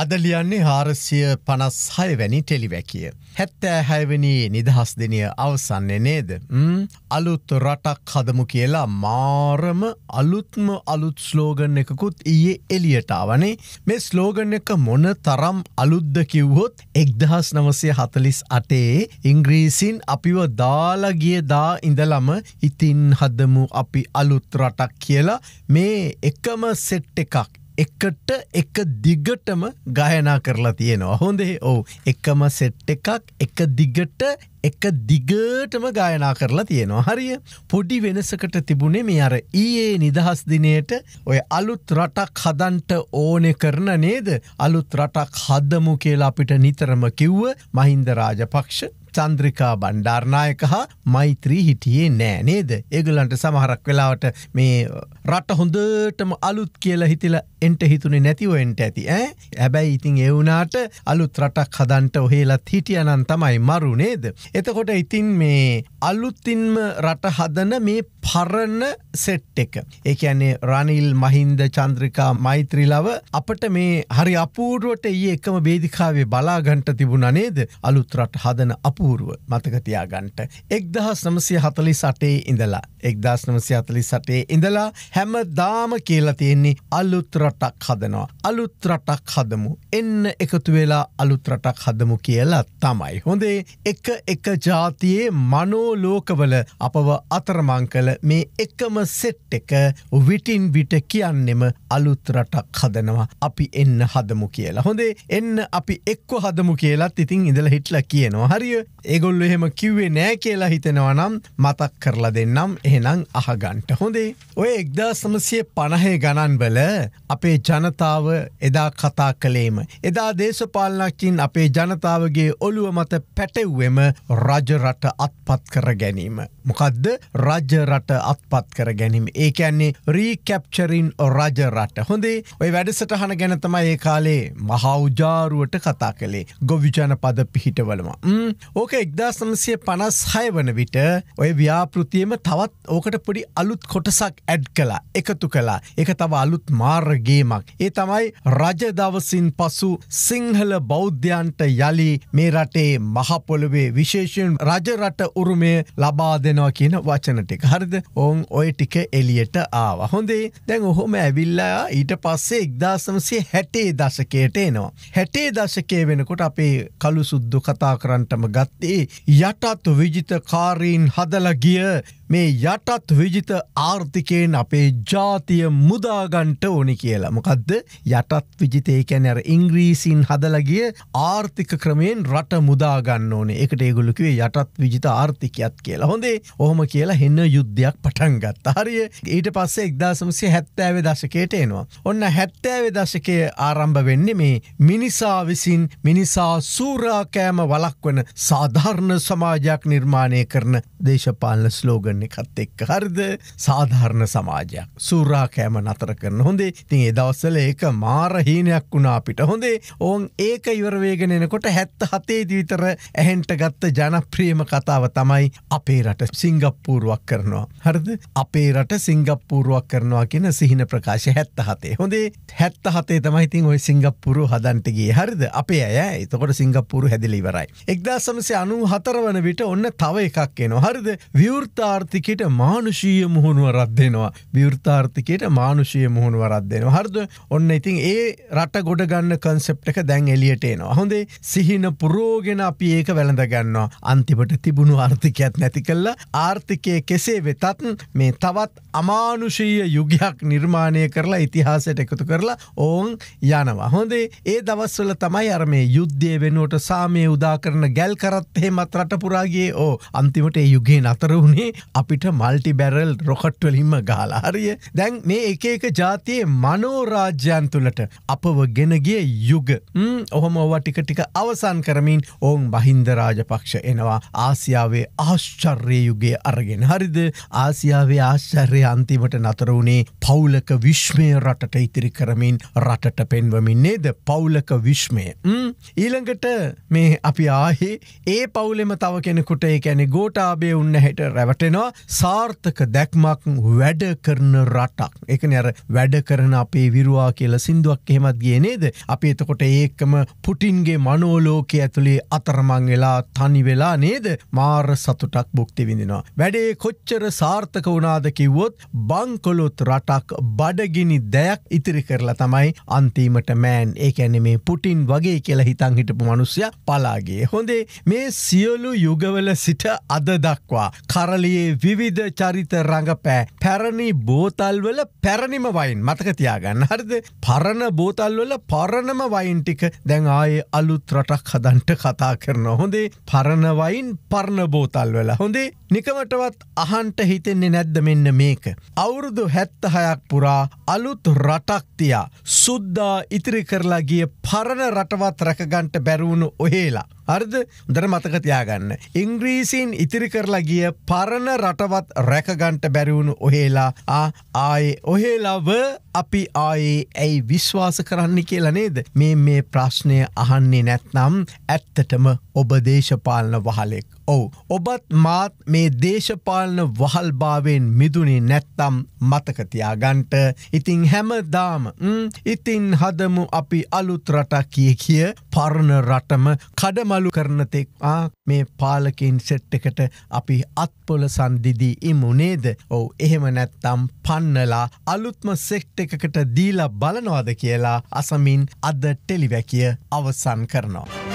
අදලියන්නේ හාරසිය පනස් හයවැනි ටෙලිවැකිය. හැත්තෑ හැවනී නිදහස් දෙනය අවසන්නේ නේද. අලුත් රටක් හදමු කියලා මාරම අලුත්ම අලුත් ස්ලෝගන් එකකුත් ඊයේ එලියටාවනේ මේ ස්ලෝගන් එක මොන තරම් අලුද්ද කිව්හොත් එක්දහස් නවසය හතලිස් අටේ ඉංග්‍රීසින් අපිව දාලගිය දා ඉඳලම ඉතින් හදමු අපි අලුත් රටක් කියලා මේ එකම සෙට් එකක් එකට එක දිගටම ගයනා කරලා තියෙනවා හොඳේ ඔවු එකම සෙට් එකක් එක දිගට එක දිගටම ගායනා කරලා තියෙනවා හරිය පොඩි වෙනසකට තිබුණේ මේ අර ඊයේ නිදහස් දිනයට ඔය අලුත් රටක් හදන්ට ඕනෙ කරන නේද අලුත් රටක් හදමු කියලා අපිට නිතරම කිව්ව මහින්ද රාජපක්ෂ චන්ද්‍රිකා බණ්ඩාර්නායක හා මෛත්‍රී හිටියේ නෑ නේද. ඒගලන්ට සමහරක් වෙලාවට මේ රට හොඳටම අලුත් කියල හිතිල එන්ට හිතුනේ නැතිවෙන්ට ඇති ඇ හැබැයි ඉතින් එවුනාට අලුත් රටක් හදන්ට ඔහේලත් හිටියනන් තමයි මරු නේද. එතකොට ඉතින් මේ අලුත්තින්ම රට හදන මේ පරණ සෙට් එක. ඒඇනේ රනිල් මහින්ද චන්ද්‍රිකා මෛත්‍රීලව අපට මේ හරි අපූරුවට ඒ එකම බේදිකාවේ බලාගන්ට තිබුණ නේද අලුත් රට හදන අප අපූරුව මතකතියාගන්ට එක්දහස් නමසය හතලි සටේ ඉඳලා එක්දස් නමසය හතලි සටේ ඉඳලා හැම දාම කියලා තියෙන්නේ අලුත්රටක් හදනවා අලුත්රටක් හදමු එන්න එකතු වෙලා අලුත්රටක් හදමු කියලා තමයි හොඳේ එක එක ජාතියේ මනෝලෝකවල අපව අතරමං කළ මේ එකම සෙට් එක විටින් විට කියන්නෙම අලුත්රටක් හදනවා අපි එන්න හදමු කියලා හොඳේ එන්න අපි එක්ව හදමු කියලත් ඉතින් ඉඳල හිටල කියනවා හරිය ඒගොල්ලු එහෙම කිව්වේ නෑ කියලා හිතෙනවා නම් මතක් කරලා දෙන්නම් එහෙනම් අහගන්ට හොඳේ. ඔය එක්දා සමසය පණහේ ගණන්වල අපේ ජනතාව එදා කතා කළේම. එදා දේශපාලනක්කින් අපේ ජනතාවගේ ඔළුව මත පැටව්වෙම රජරට අත්පත් කර ගැනීම. මොකදද රජරට අත්පත් කර ගැනීම. ඒකැන්නේ රීකැප්චරින් රජරට හොඳේ ඔය වැඩසටහන ගැනතමයි ඒ කාලේ මහෞජාරුවට කතා කළේ ගොවිජන පද පිහිටවලම ඕක ඕක එක්දා සමසය පනස් හය වන විට ඔය ව්‍යාපෘතියම තවත් ඕකට පොඩි අලුත් කොටසක් ඇඩ් කලා එකතු කලා එක තව අලුත් මාර්ගේමක්. ඒ තමයි රජදවසින් පසු සිංහල බෞද්ධයන්ට යළි මේ රටේ මහපොළවේ විශේෂයෙන් රජරට උරුමය ලබා දෙනවා කියන වචනටික හරිද ඔවන් ඔය ටික එලියට ආව හොඳේ දැන් ඔහොම ඇවිල්ලා ඊට පස්සේ එක්දාසමසේ හැටේ දශකයට එනවා. හැටේ දශකය වෙනකොට අපේ කළු සුද්දු කතා කරන්ටම ගත්ත ඒ යටත් විජිතකාරීන් හදලගිය මේ යටත් විජිත ආර්ථිකයෙන් අපේ ජාතිය මුදාගන්ට ඕනි කියලා. මොකදද යටත් විජිතයකැන ඇර ඉංග්‍රීසින් හදලගිය ආර්ථික ක්‍රමයෙන් රට මුදාගන්න ඕනේ එකට ඒගොලුකේ යටත් විජිත ආර්ථිකයත් කියලා හොඳේ ඔහොම කියලා හෙන්න යුද්ධයක් පටන්ගත් හරිය ඊට පස්සේ එක්දාසමසේ හැත්තෑවේ දශකයට එනවා. ඔන්න හැත්තෑවේ දශකය ආරම්භ වෙන්න මේ මිනිසා විසින් මිනිසා සූරාකෑම වලක් වන සාධාරණ සමාජයක් නිර්මාණය කරන දේශපාලන ස්ලෝගන. සයිකලින් එකත් එක්ක හරිද සාධාරණ සමාජයක් සූරා කෑම නතර කරන හොඳේ තින් එදවස්සල ඒක මාරහීනයක් වුණා අපිට හොඳේ ඕන් ඒක ඉවරවේගෙනෙනකොට හැත්ත හතේද විතර ඇහෙන්ට ගත්ත ජනප්‍රියම කතාව තමයි අපේ රට සිංගප්පූරුවක් කරනවා හරිද අපේ රට සිංගප්පූරුවක් කරනවා කියෙන සිහින ප්‍රකාශ හැත්ත හතේ හොඳේ හැත්ත හතේ තමයිතින් ඔය සිංගප්පුරු හදන්ටගේ හරිද අපේ ඇය එතකොට සිංගප්පුරු හැදිලිවරයි එක්දා සමසේ අනු හතරවන විට ඔන්න තව එකක් එනවා හරිද විවෘතාර්ථ ආර්ථිකයට මානුෂීය මුහුණුව රද්දෙනවා විවෘතාර්ථිකයට මානුෂය මුහුණුව රද්දෙනවා හරද ඔන්න ඉතින් ඒ රට ගොඩ ගන්න කන්සෙප්ටක දැන් එලියටේනවා හොඳේ සිහින පුරෝගෙන අපි ඒක වැළඳ ගන්නවා අන්තිමට තිබුණු ආර්ථිකයත් නැති කල්ලා ආර්ථිකය කෙසේ වෙතත් මේ තවත් අමානුෂීය යුගයක් නිර්මාණය කරලා ඉතිහාසයට එකතු කරලා ඔවුන් යනවා හොඳේ ඒ දවස්වල තමයි අර මේ යුද්ධය වෙනුවට සාමය උදා කරන ගැල් කරත් එහෙමත් රටපුරාගේ ඕ අන්තිමට ඒ යුගේ නතර වුණේ අපිට මල්ටි බැරල් රොකට්වලින්ම ගාලාරිය දැන් මේ එක එක ජාතියේ මනෝරාජ්‍යන් තුළට අපව ගෙනගිය යුග ඔහොම ඔව ටික ටික අවසන් කරමින් ඔවුන් බහින්දරාජපක්ෂ එනවා ආසියාවේ ආශ්චර්ය යුගේ අරගෙන හරිද ආසියාවේ ආශ්චර්ය අන්තිමට නතර වුණේ පවුලක විශ්මය රටට ඉතිරි කරමින් රටට පෙන්වමින් නේද පවුලක විශ්මය ඊළඟට මේ අපි ආහි ඒ පවුලෙම තව කෙනෙකුට ඒ ැනෙ ගෝටාබේ උන්න හැට රැවටෙන කියනවා සාර්ථක දැක්මක් වැඩ කරන රටක් එක නර වැඩ කරන අපේ විරවා කියල සිින්දුවක් එහෙමත් ගේනේද අප එතකොට ඒකම පුටින්ගේ මනෝලෝක ඇතුළේ අතරමං වෙලා තනි වෙලා නේද මාර සතුටක් බුක්ති විඳෙනවා. වැඩේ කොච්චර සාර්ථක වුණාදකිවොත් බංකොලොත් රටක් බඩගිනි දෙයක් ඉතිරි කරලා තමයි අන්තීමට මෑන් ඒ ඇන මේ පුටින් වගේ කියලා හිතන් හිටපු මනුස්්‍ය පලාගේ හොඳේ මේ සියලු යුගවල සිට අද දක්වා කරලියේ ඒ විවිධ චරිත රඟපෑ පැරණි බෝතල්වල පැරණිම වයින් මතකතියාගන්න හරිද පරණ බෝතල්වල පරණම වයින් ටික දැන් ආයේ අලුත් රටක් හදන්ට කතා කරන හොඳේ පරණවයින් පරණ බෝතල්වල හොඳේ නිකමටවත් අහන්ට හිතෙන්නේ නැද්ද මෙන්න මේක. අවුරුදු හැත්තහයක් පුරා අලුත් රටක්තියා සුද්දා ඉතිරි කරලා ගිය පරණ රටවත් රැකගන්ට බැරවුණු ඔහේලා. හරිද දර මතක තියාගන්න. ඉංග්‍රීසින් ඉතිරි කරලා ගිය පරණ රටවත් රැකගන්ට බැරිවුණු ඔහේලා ආය ඔහේලාව අපි ආයේ ඇයි විශ්වාස කරන්න කියලා නේද මේ මේ ප්‍රශ්නය අහන්නේ නැත්නම් ඇත්තටම ඔබ දේශපාලන වහලෙක් ඔවු ඔබත් මාත් මේ දේශපාලන වහල්භාවෙන් මිදුනේ නැත්තම් මතකතියාගන්ට ඉතිං හැමදාම ඉතින් හදමු අපි අලුත් රටක් කිය කිය පරණ රටම කඩමලු කරනතෙක් මේ පාලකින් සෙට්ටකට අපි අත්පොල සන්දිදී ඉමුණේද ඔව එහෙම නැත්තම් පන්නලා අලුත්ම සෙක්ට එකකට දීලා බලනවාද කියලා අසමින් අද ටෙලිවැකිය අවසන් කරනවා.